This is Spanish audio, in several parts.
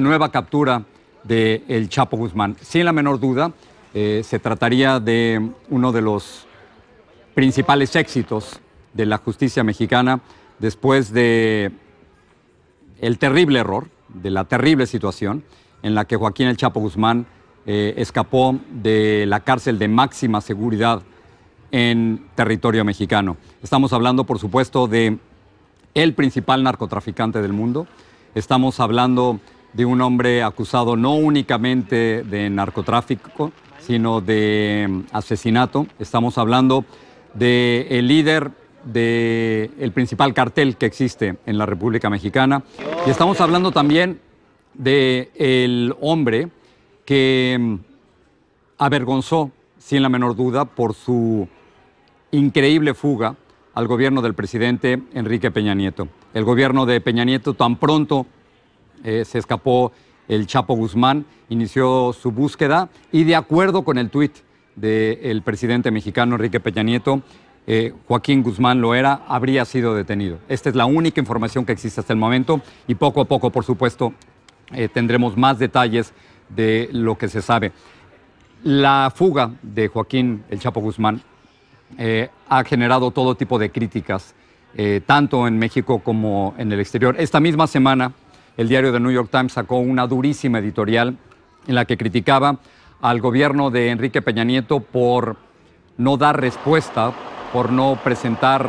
nueva captura de El Chapo Guzmán. Sin la menor duda, eh, se trataría de uno de los principales éxitos de la justicia mexicana después de el terrible error, de la terrible situación en la que Joaquín El Chapo Guzmán eh, escapó de la cárcel de máxima seguridad en territorio mexicano. Estamos hablando, por supuesto, de el principal narcotraficante del mundo. Estamos hablando de un hombre acusado no únicamente de narcotráfico, sino de mm, asesinato. Estamos hablando del líder del principal cartel que existe en la República Mexicana. Y estamos hablando también del hombre que mm, avergonzó, sin la menor duda, por su increíble fuga al gobierno del presidente Enrique Peña Nieto. El gobierno de Peña Nieto tan pronto eh, se escapó el Chapo Guzmán, inició su búsqueda y de acuerdo con el tuit del presidente mexicano Enrique Peña Nieto, eh, Joaquín Guzmán lo era... habría sido detenido. Esta es la única información que existe hasta el momento y poco a poco, por supuesto, eh, tendremos más detalles de lo que se sabe. La fuga de Joaquín El Chapo Guzmán ha generado todo tipo de críticas, tanto en México como en el exterior. Esta misma semana, el diario de New York Times sacó una durísima editorial en la que criticaba al gobierno de Enrique Peña Nieto por no dar respuesta, por no presentar,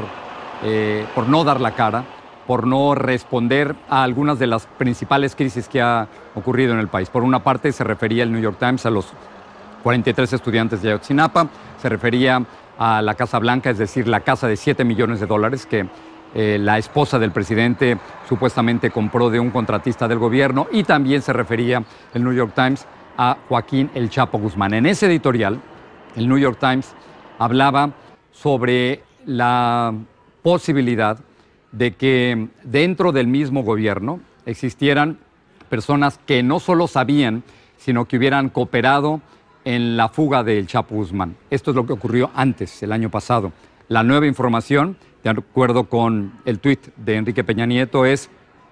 eh, por no dar la cara, por no responder a algunas de las principales crisis que ha ocurrido en el país. Por una parte, se refería el New York Times a los 43 estudiantes de Ayotzinapa, se refería a la Casa Blanca, es decir, la casa de 7 millones de dólares que eh, la esposa del presidente supuestamente compró de un contratista del gobierno y también se refería el New York Times a Joaquín El Chapo Guzmán. En ese editorial, el New York Times hablaba sobre la posibilidad de que dentro del mismo gobierno existieran personas que no solo sabían, sino que hubieran cooperado en la fuga del Chapo Guzmán. Esto es lo que ocurrió antes, el año pasado, la nueva información, de acuerdo con el tuit de Enrique Peña Nieto, es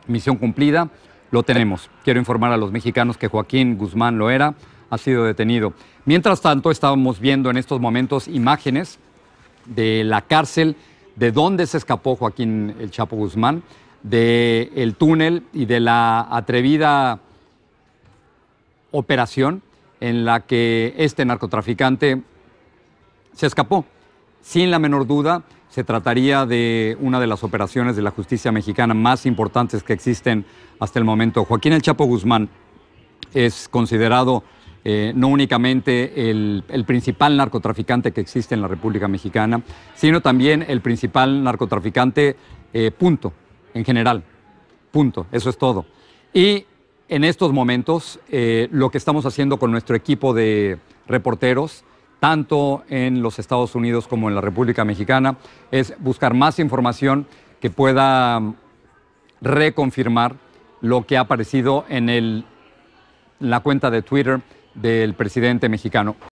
misión cumplida, lo tenemos. Quiero informar a los mexicanos que Joaquín Guzmán Loera ha sido detenido. Mientras tanto, estábamos viendo en estos momentos imágenes de la cárcel, de dónde se escapó Joaquín el Chapo Guzmán, del el túnel y de la atrevida operación en la que este narcotraficante se escapó. Sin la menor duda, se trataría de una de las operaciones de la justicia mexicana más importantes que existen hasta el momento. Joaquín El Chapo Guzmán es considerado eh, no únicamente el, principal narcotraficante que existe en la República Mexicana, sino también el principal narcotraficante, eh, punto, en general, punto, eso es todo. Y en estos momentos, eh, lo que estamos haciendo con nuestro equipo de reporteros, tanto en los Estados Unidos como en la República Mexicana, es buscar más información que pueda reconfirmar lo que ha aparecido en la cuenta de Twitter del presidente mexicano.